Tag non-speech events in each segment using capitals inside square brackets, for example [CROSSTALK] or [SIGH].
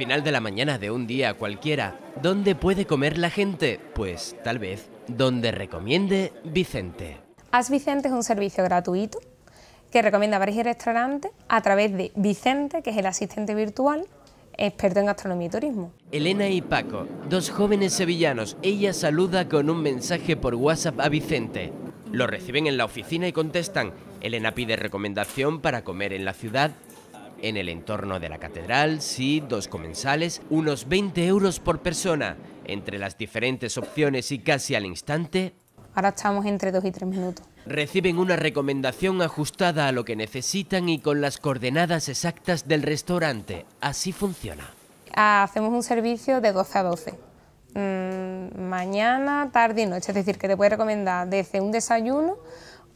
final de la mañana de un día cualquiera, ¿dónde puede comer la gente? Pues tal vez donde recomiende Vicente. As Vicente es un servicio gratuito que recomienda varios restaurantes a través de Vicente, que es el asistente virtual, experto en gastronomía y turismo. Elena y Paco, dos jóvenes sevillanos, ella saluda con un mensaje por WhatsApp a Vicente. Lo reciben en la oficina y contestan. Elena pide recomendación para comer en la ciudad en el entorno de la catedral, sí, dos comensales, unos 20 euros por persona. Entre las diferentes opciones y casi al instante... Ahora estamos entre dos y tres minutos. Reciben una recomendación ajustada a lo que necesitan y con las coordenadas exactas del restaurante. Así funciona. Ah, hacemos un servicio de 12 a 12. Mm, mañana, tarde y noche. Es decir, que te puede recomendar desde un desayuno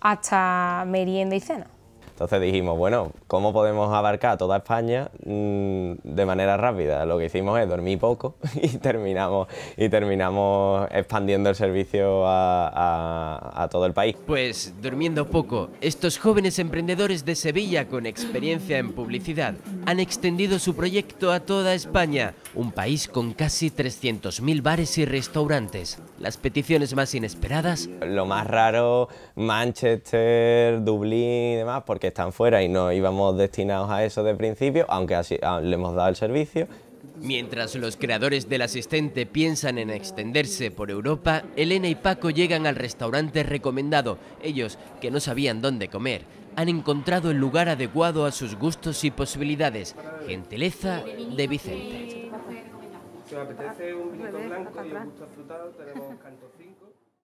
hasta merienda y cena. Entonces dijimos, bueno, ¿cómo podemos abarcar toda España mm, de manera rápida? Lo que hicimos es dormir poco [LAUGHS] y terminamos, y terminamos expandiendo el servicio a, todo el país. Pues durmiendo poco, estos jóvenes emprendedores de Sevilla con experiencia en publicidad han extendido su proyecto a toda España, un país con casi 300.000 bares y restaurantes. Las peticiones más inesperadas... Lo más raro, Manchester, Dublín y demás, porque están fuera y no íbamos destinados a eso de principio, aunque así ah, le hemos dado el servicio. Mientras los creadores del asistente piensan en extenderse por Europa, Elena y Paco llegan al restaurante recomendado. Ellos, que no sabían dónde comer, han encontrado el lugar adecuado a sus gustos y posibilidades. Gentileza de Vicente.